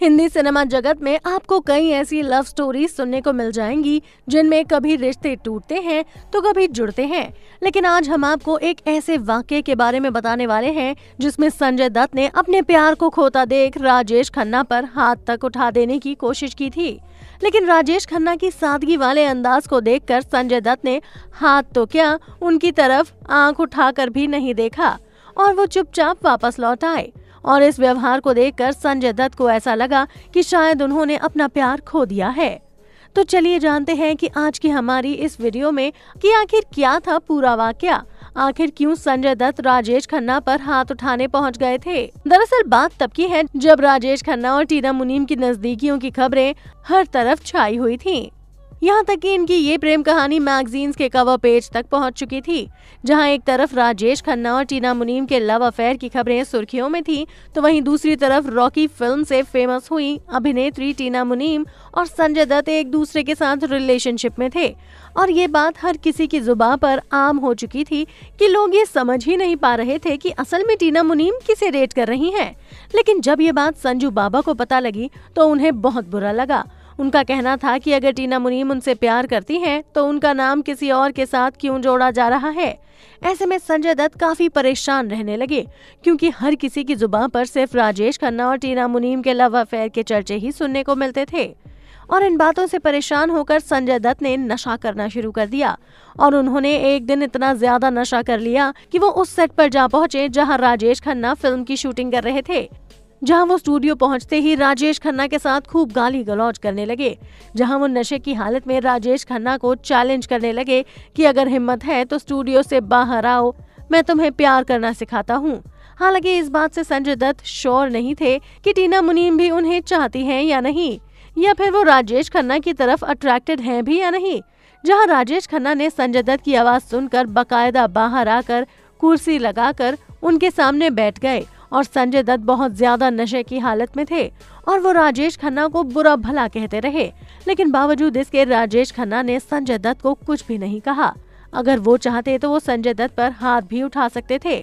Hindi cinema जगत में आपको कई ऐसी लव स्टोरी सुनने को मिल जाएंगी जिनमें कभी रिश्ते टूटते हैं तो कभी जुड़ते हैं लेकिन आज हम आपको एक ऐसे वाक्य के बारे में बताने वाले हैं जिसमें संजय दत्त ने अपने प्यार को खोता देख राजेश खन्ना पर हाथ तक उठा देने की कोशिश की थी लेकिन राजेश खन्ना की सादगी वाले अंदाज को देख संजय दत्त ने हाथ तो क्या उनकी तरफ आँख उठा भी नहीं देखा और वो चुपचाप वापस लौट आए और इस व्यवहार को देखकर संजय दत्त को ऐसा लगा कि शायद उन्होंने अपना प्यार खो दिया है तो चलिए जानते हैं कि आज की हमारी इस वीडियो में कि आखिर क्या था पूरा वाक्य आखिर क्यों संजय दत्त राजेश खन्ना पर हाथ उठाने पहुंच गए थे दरअसल बात तब की है जब राजेश खन्ना और टीना मुनीम की नजदीकियों की खबरें हर तरफ छाई हुई थीं। यहाँ तक कि इनकी ये प्रेम कहानी मैगजीन्स के कवर पेज तक पहुँच चुकी थी जहाँ एक तरफ राजेश खन्ना और टीना मुनीम के लव अफेयर की खबरें सुर्खियों में थी तो वहीं दूसरी तरफ रॉकी फिल्म से फेमस हुई अभिनेत्री टीना मुनीम और संजय दत्त एक दूसरे के साथ रिलेशनशिप में थे और ये बात हर किसी की जुबा पर आम हो चुकी थी कि लोग ये समझ ही नहीं पा रहे थे कि असल में टीना मुनीम किसे डेट कर रही हैं लेकिन जब ये बात संजू बाबा को पता लगी तो उन्हें बहुत बुरा लगा उनका कहना था कि अगर टीना मुनीम उनसे प्यार करती हैं तो उनका नाम किसी और के साथ क्यों जोड़ा जा रहा है ऐसे में संजय दत्त काफी परेशान रहने लगे क्योंकि हर किसी की जुबान पर सिर्फ राजेश खन्ना और टीना मुनीम के लव अफेयर के चर्चे ही सुनने को मिलते थे और इन बातों से परेशान होकर संजय दत्त ने नशा करना शुरू कर दिया और उन्होंने एक दिन इतना ज्यादा नशा कर लिया कि वो उस सेट पर जा पहुंचे जहां राजेश खन्ना फिल्म की शूटिंग कर रहे थे जहां वो स्टूडियो पहुंचते ही राजेश खन्ना के साथ खूब गाली गलौज करने लगे जहां वो नशे की हालत में राजेश खन्ना को चैलेंज करने लगे कि अगर हिम्मत है तो स्टूडियो से बाहर आओ मैं तुम्हें प्यार करना सिखाता हूँ हालांकि इस बात से संजय दत्त श्योर नहीं थे कि टीना मुनीम भी उन्हें चाहती हैं या नहीं या फिर वो राजेश खन्ना की तरफ अट्रैक्टेड हैं भी या नहीं जहां राजेश खन्ना ने संजय दत्त की आवाज सुनकर बाकायदा बाहर आकर कुर्सी लगाकर उनके सामने बैठ गए और संजय दत्त बहुत ज्यादा नशे की हालत में थे और वो राजेश खन्ना को बुरा भला कहते रहे लेकिन बावजूद इसके राजेश खन्ना ने संजय दत्त को कुछ भी नहीं कहा अगर वो चाहते तो वो संजय दत्त पर हाथ भी उठा सकते थे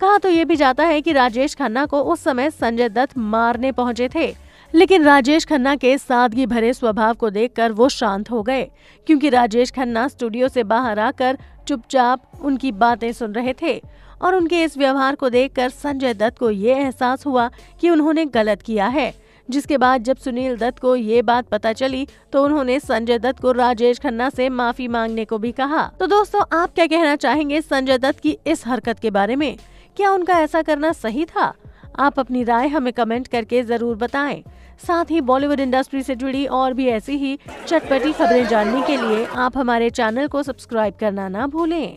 कहा तो ये भी जाता है कि राजेश खन्ना को उस समय संजय दत्त मारने पहुंचे थे लेकिन राजेश खन्ना के सादगी भरे स्वभाव को देखकर वो शांत हो गए क्योंकि राजेश खन्ना स्टूडियो से बाहर आकर चुपचाप उनकी बातें सुन रहे थे और उनके इस व्यवहार को देखकर संजय दत्त को ये एहसास हुआ कि उन्होंने गलत किया है जिसके बाद जब सुनील दत्त को ये बात पता चली तो उन्होंने संजय दत्त को राजेश खन्ना से माफी मांगने को भी कहा तो दोस्तों आप क्या कहना चाहेंगे संजय दत्त की इस हरकत के बारे में क्या उनका ऐसा करना सही था आप अपनी राय हमें कमेंट करके जरूर बताएं साथ ही बॉलीवुड इंडस्ट्री से जुड़ी और भी ऐसी ही चटपटी खबरें जानने के लिए आप हमारे चैनल को सब्सक्राइब करना ना भूलें